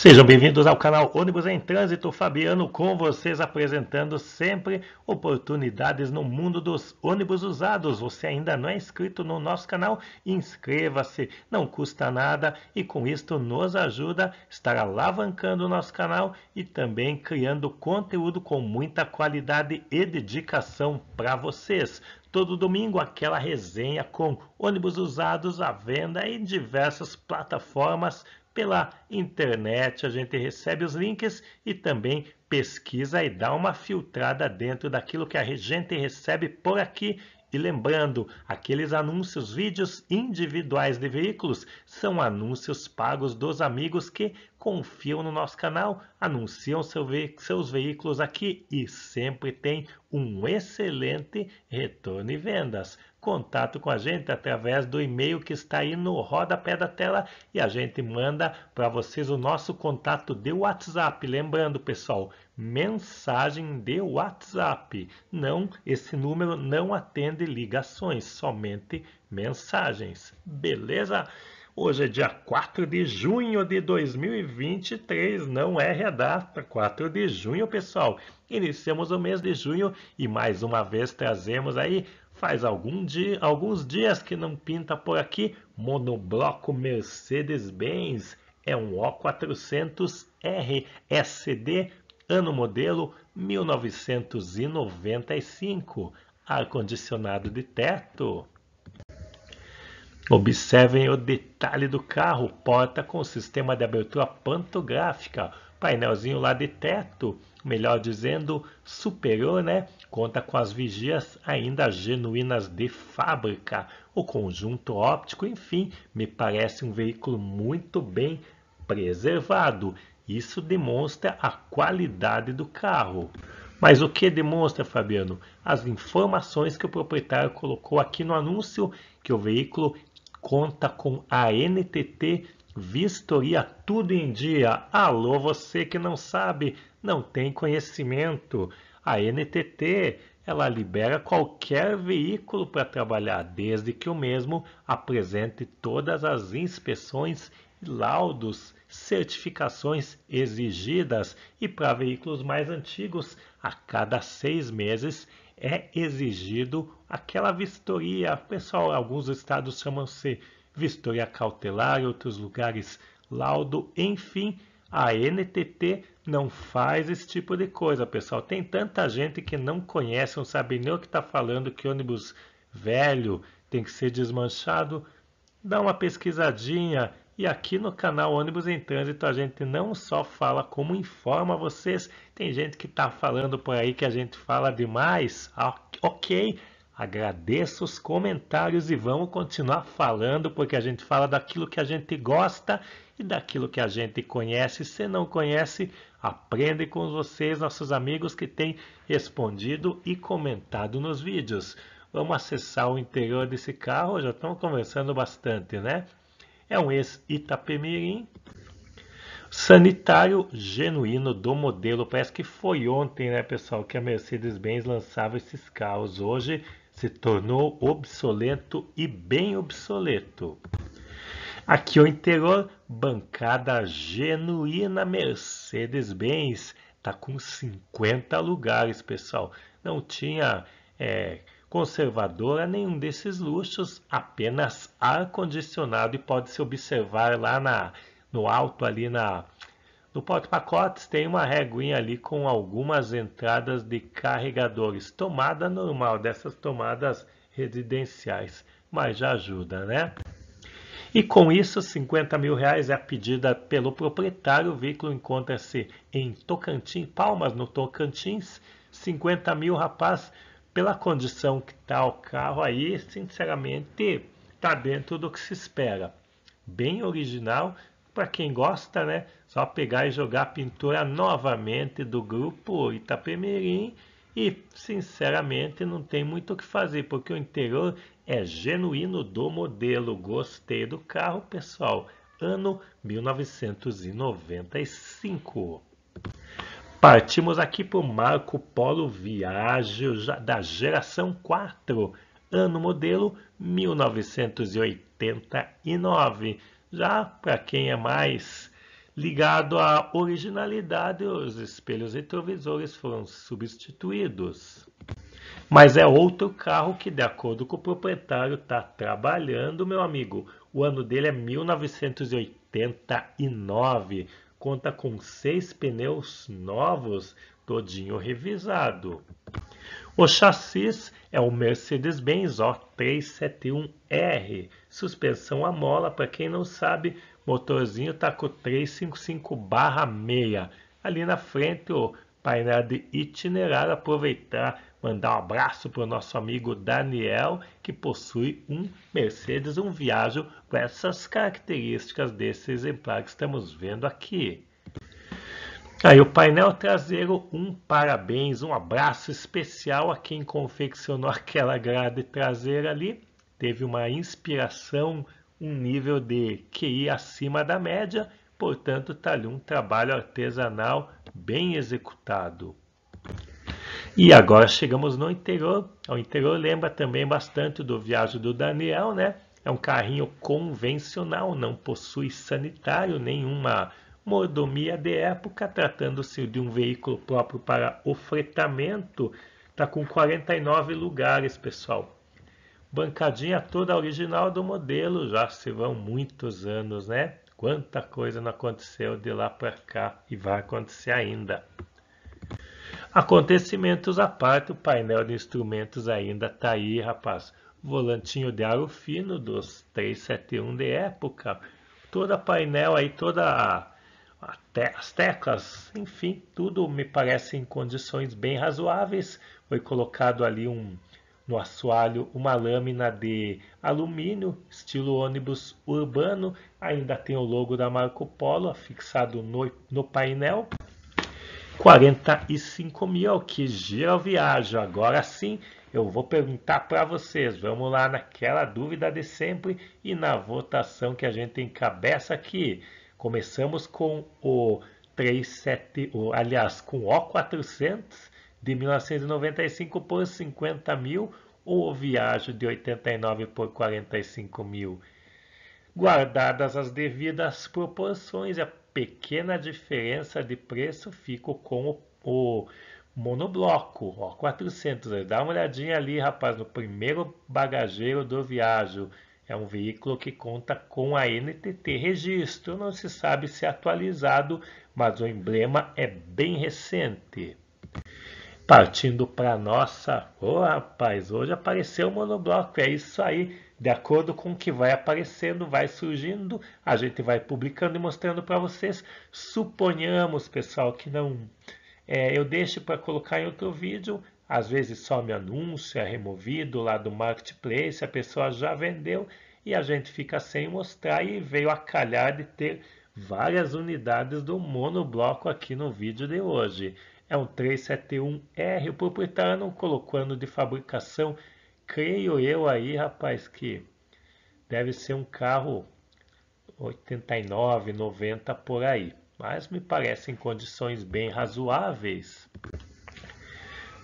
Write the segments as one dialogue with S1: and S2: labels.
S1: Sejam bem-vindos ao canal Ônibus em Trânsito, Fabiano com vocês apresentando sempre oportunidades no mundo dos ônibus usados. Você ainda não é inscrito no nosso canal? Inscreva-se, não custa nada e com isto nos ajuda a estar alavancando o nosso canal e também criando conteúdo com muita qualidade e dedicação para vocês. Todo domingo, aquela resenha com ônibus usados à venda em diversas plataformas pela internet, a gente recebe os links e também pesquisa e dá uma filtrada dentro daquilo que a gente recebe por aqui e lembrando, aqueles anúncios, vídeos individuais de veículos são anúncios pagos dos amigos que confiam no nosso canal, anunciam seu ve seus veículos aqui e sempre tem um excelente retorno e vendas contato com a gente através do e-mail que está aí no rodapé da tela e a gente manda para vocês o nosso contato de WhatsApp. Lembrando, pessoal, mensagem de WhatsApp. Não, esse número não atende ligações, somente mensagens. Beleza? Hoje é dia 4 de junho de 2023, não é redata, 4 de junho, pessoal. Iniciamos o mês de junho e mais uma vez trazemos aí Faz algum dia, alguns dias que não pinta por aqui. Monobloco Mercedes-Benz é um O400R ano modelo 1995. Ar-condicionado de teto. Observem o detalhe do carro, porta com sistema de abertura pantográfica, painelzinho lá de teto, melhor dizendo, superior, né? Conta com as vigias ainda genuínas de fábrica, o conjunto óptico, enfim, me parece um veículo muito bem preservado. Isso demonstra a qualidade do carro. Mas o que demonstra, Fabiano? As informações que o proprietário colocou aqui no anúncio que o veículo conta com a NTT Vistoria Tudo em Dia. Alô, você que não sabe, não tem conhecimento. A NTT, ela libera qualquer veículo para trabalhar, desde que o mesmo apresente todas as inspeções e laudos, certificações exigidas. E para veículos mais antigos, a cada seis meses é exigido aquela vistoria. Pessoal, alguns estados chamam-se vistoria cautelar, outros lugares, laudo, enfim, a NTT não faz esse tipo de coisa, pessoal. Tem tanta gente que não conhece, não sabe nem o que está falando, que ônibus velho tem que ser desmanchado. Dá uma pesquisadinha. E aqui no canal Ônibus em Trânsito a gente não só fala como informa vocês. Tem gente que está falando por aí que a gente fala demais. Ok, Agradeço os comentários e vamos continuar falando, porque a gente fala daquilo que a gente gosta e daquilo que a gente conhece. Se não conhece, aprende com vocês, nossos amigos que têm respondido e comentado nos vídeos. Vamos acessar o interior desse carro, já estamos conversando bastante, né? É um ex-Itapemirim, sanitário genuíno do modelo. Parece que foi ontem, né, pessoal, que a Mercedes-Benz lançava esses carros. Hoje se tornou obsoleto e bem obsoleto. Aqui o interior, bancada genuína Mercedes-Benz, tá com 50 lugares, pessoal. Não tinha é, conservadora nenhum desses luxos, apenas ar-condicionado e pode-se observar lá na, no alto ali na no porta-pacotes tem uma reguinha ali com algumas entradas de carregadores. Tomada normal, dessas tomadas residenciais, mas já ajuda, né? E com isso, 50 mil reais é a pedida pelo proprietário. O veículo encontra-se em Tocantins, Palmas, no Tocantins. 50 mil, rapaz, pela condição que está o carro aí, sinceramente, está dentro do que se espera. Bem original para quem gosta, né? Só pegar e jogar a pintura novamente do grupo Itapemirim. E, sinceramente, não tem muito o que fazer, porque o interior é genuíno do modelo. Gostei do carro, pessoal. Ano 1995. Partimos aqui para o Marco Polo Viagem da geração 4, ano modelo 1989. Já para quem é mais ligado à originalidade, os espelhos retrovisores foram substituídos. Mas é outro carro que, de acordo com o proprietário, está trabalhando, meu amigo. O ano dele é 1989. Conta com seis pneus novos, todinho revisado. O chassis é o Mercedes-Benz O371R, suspensão a mola, para quem não sabe, motorzinho está com 355/6. Ali na frente o painel de itinerário, aproveitar, mandar um abraço para o nosso amigo Daniel, que possui um Mercedes, um Viaggio com essas características desse exemplar que estamos vendo aqui. Aí o painel traseiro, um parabéns, um abraço especial a quem confeccionou aquela grade traseira ali. Teve uma inspiração, um nível de QI acima da média, portanto está ali um trabalho artesanal bem executado. E agora chegamos no interior. O interior lembra também bastante do Viagem do Daniel, né? É um carrinho convencional, não possui sanitário, nenhuma mordomia de época, tratando-se de um veículo próprio para o fretamento, está com 49 lugares, pessoal. Bancadinha toda original do modelo, já se vão muitos anos, né? Quanta coisa não aconteceu de lá para cá e vai acontecer ainda. Acontecimentos à parte, o painel de instrumentos ainda está aí, rapaz. Volantinho de aro fino dos 371 de época. Toda painel aí, toda até as teclas, enfim, tudo me parece em condições bem razoáveis. Foi colocado ali um, no assoalho uma lâmina de alumínio, estilo ônibus urbano. Ainda tem o logo da Marco Polo fixado no, no painel. 45 mil, que giro viajo. Agora sim, eu vou perguntar para vocês. Vamos lá naquela dúvida de sempre e na votação que a gente encabeça aqui. Começamos com o 37, o, aliás, com o 400 de 1995 por 50 mil ou o viagem de 89 por 45 mil. Guardadas as devidas proporções, a pequena diferença de preço fico com o, o monobloco, o 400. Dá uma olhadinha ali, rapaz, no primeiro bagageiro do viagem. É um veículo que conta com a NTT registro, não se sabe se é atualizado, mas o emblema é bem recente. Partindo para nossa... Ô oh, rapaz, hoje apareceu o monobloco, é isso aí. De acordo com o que vai aparecendo, vai surgindo, a gente vai publicando e mostrando para vocês. Suponhamos, pessoal, que não é, eu deixo para colocar em outro vídeo, às vezes só me anúncio, é removido lá do marketplace, a pessoa já vendeu e a gente fica sem mostrar e veio a calhar de ter várias unidades do monobloco aqui no vídeo de hoje. É um 371R, o proprietário não colocou ano de fabricação, creio eu aí, rapaz, que deve ser um carro 89, 90 por aí mas me parecem condições bem razoáveis.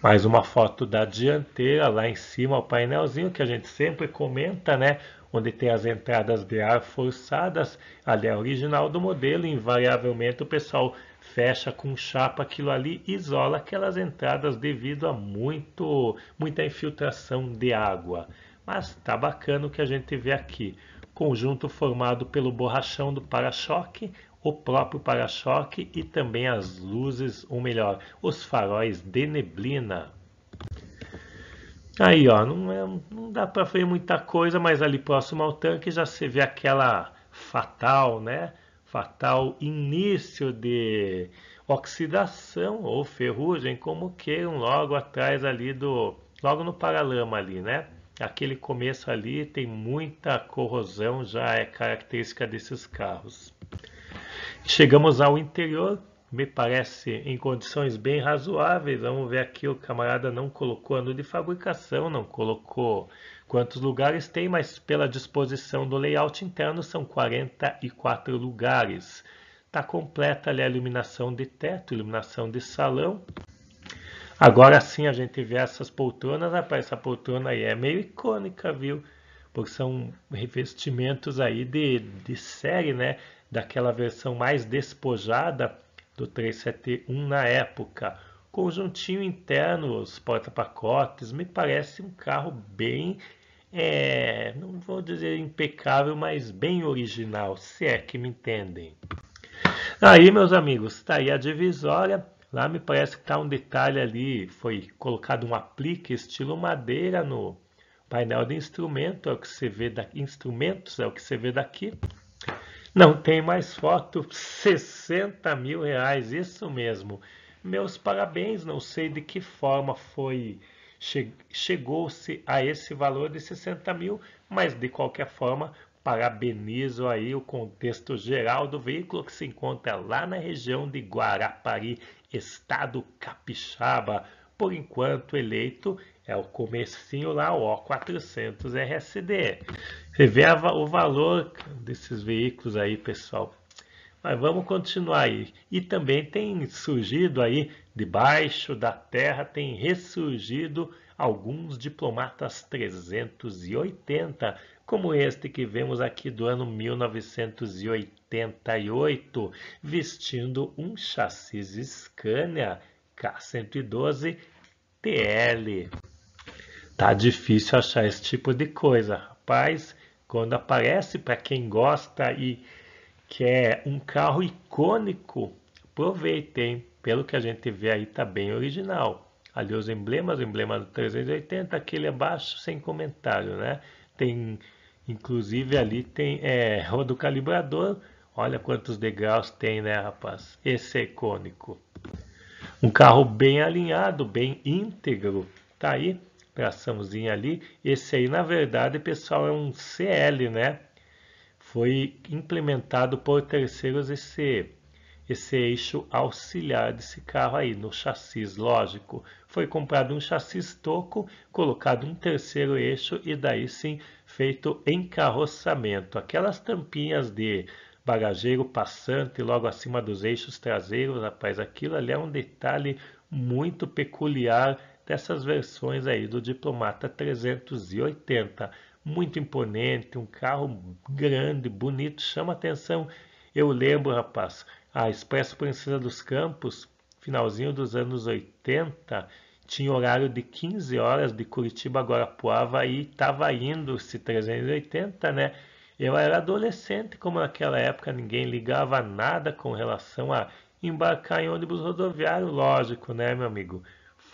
S1: Mais uma foto da dianteira lá em cima, o painelzinho que a gente sempre comenta, né? Onde tem as entradas de ar forçadas, ali é original do modelo, invariavelmente o pessoal fecha com chapa aquilo ali, isola aquelas entradas devido a muito, muita infiltração de água. Mas tá bacana o que a gente vê aqui. Conjunto formado pelo borrachão do para-choque, o próprio para-choque e também as luzes, ou melhor, os faróis de neblina. Aí, ó, não, é, não dá para ver muita coisa, mas ali próximo ao tanque já se vê aquela fatal, né? Fatal início de oxidação ou ferrugem, como queiram, logo atrás ali do... logo no paralama ali, né? Aquele começo ali tem muita corrosão, já é característica desses carros. Chegamos ao interior, me parece em condições bem razoáveis. Vamos ver aqui, o camarada não colocou ano de fabricação, não colocou quantos lugares tem, mas pela disposição do layout interno são 44 lugares. Está completa ali a iluminação de teto, iluminação de salão. Agora sim a gente vê essas poltronas, rapaz, essa poltrona aí é meio icônica, viu? porque são revestimentos aí de, de série, né? Daquela versão mais despojada do 371 na época. Conjuntinho interno, os porta-pacotes, me parece um carro bem, é, não vou dizer impecável, mas bem original, se é que me entendem. Aí, meus amigos, está aí a divisória. Lá me parece que está um detalhe ali, foi colocado um aplique estilo madeira no, Painel de instrumento é o que você vê da Instrumentos é o que você vê daqui. Não tem mais foto, 60 mil reais, isso mesmo. Meus parabéns, não sei de que forma foi chegou-se a esse valor de 60 mil, mas de qualquer forma, parabenizo aí o contexto geral do veículo que se encontra lá na região de Guarapari, estado capixaba, por enquanto eleito é o comecinho lá, o 400 RSD. Você vê a, o valor desses veículos aí, pessoal. Mas vamos continuar aí. E também tem surgido aí, debaixo da terra, tem ressurgido alguns diplomatas 380, como este que vemos aqui do ano 1988, vestindo um chassi Scania K112 TL. Tá difícil achar esse tipo de coisa, rapaz. Quando aparece para quem gosta e quer um carro icônico, aproveitem. Pelo que a gente vê aí, tá bem original. Ali os emblemas, o emblema do 380, aquele abaixo sem comentário, né? Tem, inclusive ali tem é, rodo calibrador. Olha quantos degraus tem, né, rapaz? Esse é icônico. Um carro bem alinhado, bem íntegro. Tá aí traçãozinho ali. Esse aí, na verdade, pessoal, é um CL, né? Foi implementado por terceiros esse, esse eixo auxiliar desse carro aí, no chassis, lógico. Foi comprado um chassis toco, colocado um terceiro eixo e daí sim feito encarroçamento. Aquelas tampinhas de bagageiro passante logo acima dos eixos traseiros, rapaz, aquilo ali é um detalhe muito peculiar dessas versões aí do Diplomata 380. Muito imponente, um carro grande, bonito, chama atenção. Eu lembro, rapaz, a Expresso Princesa dos Campos, finalzinho dos anos 80, tinha horário de 15 horas de Curitiba a Guarapuava e estava indo esse 380, né? Eu era adolescente, como naquela época ninguém ligava nada com relação a embarcar em ônibus rodoviário, lógico, né, meu amigo?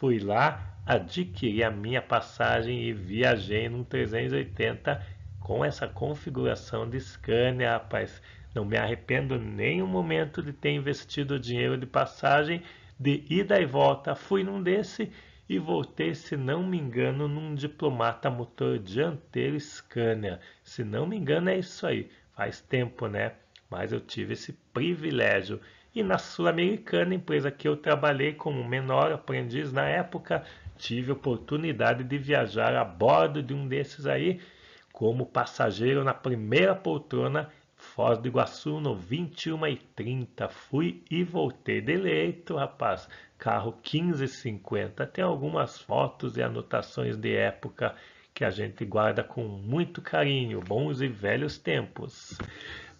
S1: fui lá, adquiri a minha passagem e viajei num 380 com essa configuração de Scania, rapaz. Não me arrependo nem um momento de ter investido o dinheiro de passagem, de ida e volta. Fui num desse e voltei, se não me engano, num diplomata motor dianteiro Scania. Se não me engano, é isso aí. Faz tempo, né? Mas eu tive esse privilégio. E na Sul-Americana, empresa que eu trabalhei como menor aprendiz na época, tive oportunidade de viajar a bordo de um desses aí, como passageiro na primeira poltrona Foz do Iguaçu, no 21 e 30. Fui e voltei de leito, rapaz. Carro 1550. Tem algumas fotos e anotações de época que a gente guarda com muito carinho. Bons e velhos tempos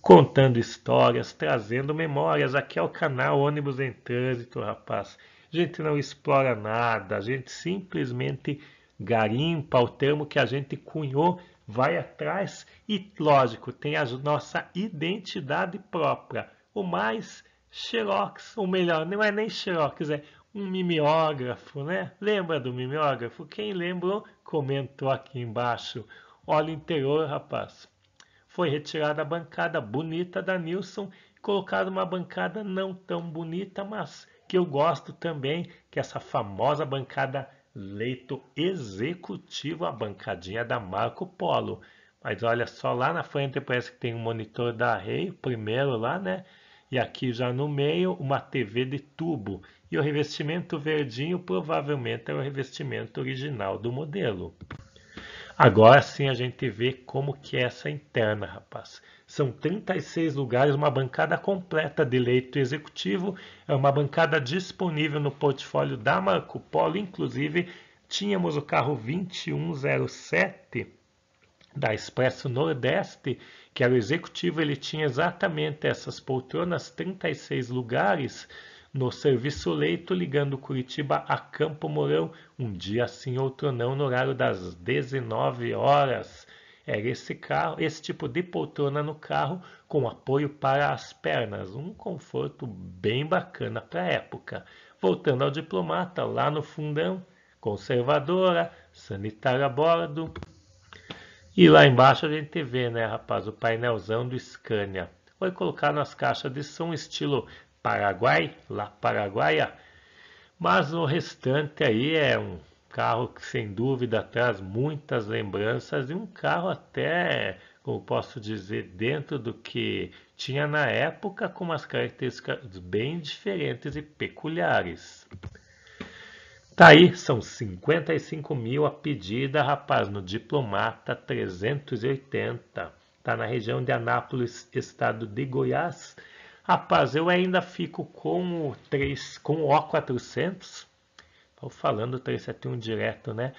S1: contando histórias, trazendo memórias. Aqui é o canal Ônibus em Trânsito, rapaz. A gente não explora nada, a gente simplesmente garimpa o termo que a gente cunhou, vai atrás e, lógico, tem a nossa identidade própria. O mais xerox, ou melhor, não é nem xerox, é um mimeógrafo, né? Lembra do mimeógrafo? Quem lembrou, comentou aqui embaixo. Olha o interior, rapaz. Foi retirada a bancada bonita da Nilson e colocada uma bancada não tão bonita, mas que eu gosto também, que é essa famosa bancada leito executivo, a bancadinha da Marco Polo. Mas olha só, lá na frente parece que tem um monitor da Rei, primeiro lá, né? E aqui já no meio, uma TV de tubo. E o revestimento verdinho provavelmente é o revestimento original do modelo. Agora sim a gente vê como que é essa interna, rapaz. São 36 lugares, uma bancada completa de leito executivo, é uma bancada disponível no portfólio da Marco Polo, inclusive tínhamos o carro 2107 da Expresso Nordeste, que era o executivo, ele tinha exatamente essas poltronas, 36 lugares, no serviço leito ligando Curitiba a Campo Mourão, um dia sim, outro não, no horário das 19 horas. Era esse carro, esse tipo de poltrona no carro com apoio para as pernas, um conforto bem bacana para a época. Voltando ao diplomata, lá no fundão, conservadora, sanitária a bordo. E lá embaixo a gente vê, né, rapaz, o painelzão do Scania. Foi colocado nas caixas de som estilo Paraguai, lá Paraguaia. Mas o restante aí é um carro que sem dúvida traz muitas lembranças e um carro até, como posso dizer, dentro do que tinha na época com umas características bem diferentes e peculiares. Tá aí, são 55 mil a pedida, rapaz, no Diplomata 380. Tá na região de Anápolis, estado de Goiás. Rapaz, eu ainda fico com o 3, com o O400. Estou falando 371 direto, né?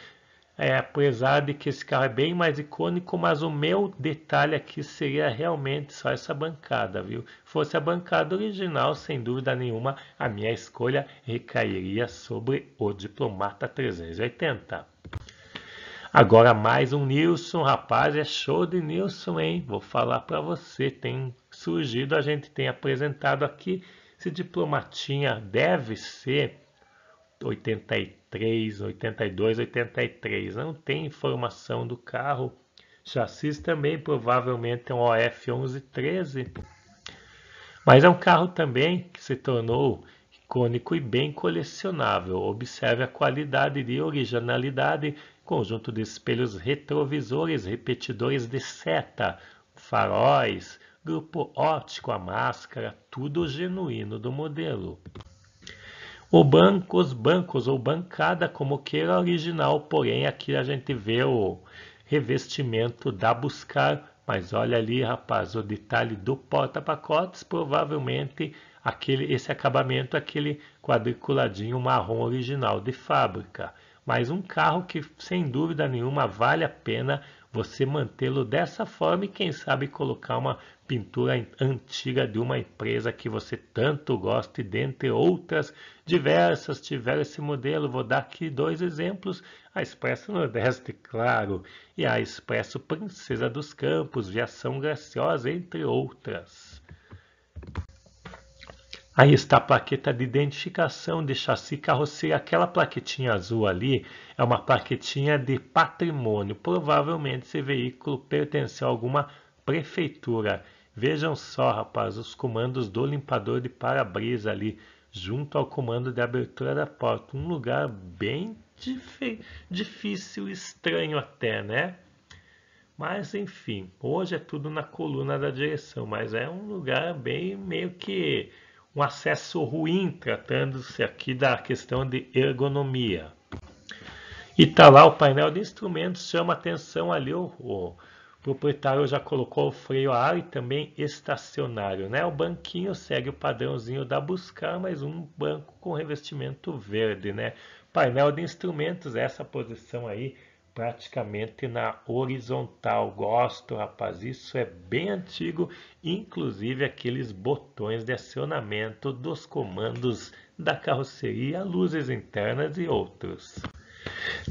S1: É, apesar de que esse carro é bem mais icônico, mas o meu detalhe aqui seria realmente só essa bancada, viu? Fosse a bancada original, sem dúvida nenhuma, a minha escolha recairia sobre o Diplomata 380. Agora mais um Nilson, rapaz, é show de Nilson, hein? Vou falar para você, tem surgido, a gente tem apresentado aqui. Esse diplomatinha deve ser 83, 82, 83. Não tem informação do carro. Chassis também provavelmente é um OF 1113. Mas é um carro também que se tornou icônico e bem colecionável. Observe a qualidade e originalidade conjunto de espelhos retrovisores, repetidores de seta, faróis, grupo óptico, a máscara, tudo genuíno do modelo. O banco, os bancos ou bancada como queira original, porém aqui a gente vê o revestimento da Buscar, mas olha ali, rapaz, o detalhe do porta-pacotes, provavelmente aquele, esse acabamento, aquele quadriculadinho marrom original de fábrica mas um carro que sem dúvida nenhuma vale a pena você mantê-lo dessa forma e quem sabe colocar uma pintura antiga de uma empresa que você tanto gosta e dentre outras diversas tiveram esse modelo. Vou dar aqui dois exemplos, a Expresso Nordeste, claro, e a Expresso Princesa dos Campos, Viação Graciosa, entre outras. Aí está a plaqueta de identificação de chassi carroceria. Aquela plaquetinha azul ali é uma plaquetinha de patrimônio. Provavelmente esse veículo pertenceu a alguma prefeitura. Vejam só, rapaz, os comandos do limpador de para-brisa ali, junto ao comando de abertura da porta. Um lugar bem difícil, estranho até, né? Mas enfim, hoje é tudo na coluna da direção, mas é um lugar bem meio que um acesso ruim, tratando-se aqui da questão de ergonomia. E tá lá o painel de instrumentos, chama atenção ali, o, o proprietário já colocou o freio a ar e também estacionário. Né? O banquinho segue o padrãozinho da Buscar, mas um banco com revestimento verde. Né? Painel de instrumentos, essa posição aí praticamente na horizontal. Gosto, rapaz, isso é bem antigo, inclusive aqueles botões de acionamento dos comandos da carroceria, luzes internas e outros.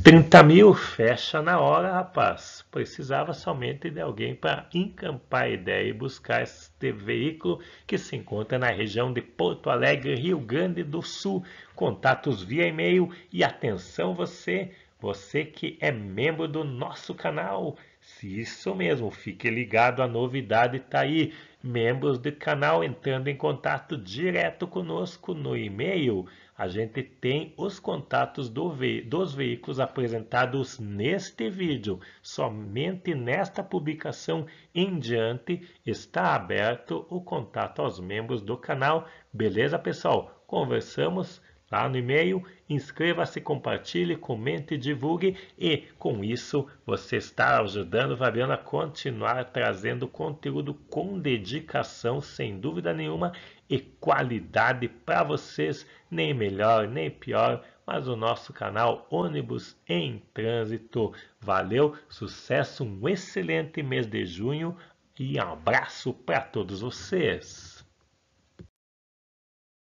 S1: 30 mil fecha na hora, rapaz. Precisava somente de alguém para encampar a ideia e buscar este veículo que se encontra na região de Porto Alegre, Rio Grande do Sul. Contatos via e-mail e atenção você, você que é membro do nosso canal, se isso mesmo, fique ligado, a novidade está aí. Membros do canal entrando em contato direto conosco no e-mail. A gente tem os contatos do ve dos veículos apresentados neste vídeo. Somente nesta publicação em diante está aberto o contato aos membros do canal. Beleza, pessoal? Conversamos lá no e-mail. Inscreva-se, compartilhe, comente, divulgue e com isso você está ajudando o Fabiano a continuar trazendo conteúdo com dedicação, sem dúvida nenhuma, e qualidade para vocês, nem melhor, nem pior, mas o nosso canal Ônibus em Trânsito. Valeu, sucesso, um excelente mês de junho e um abraço para todos vocês.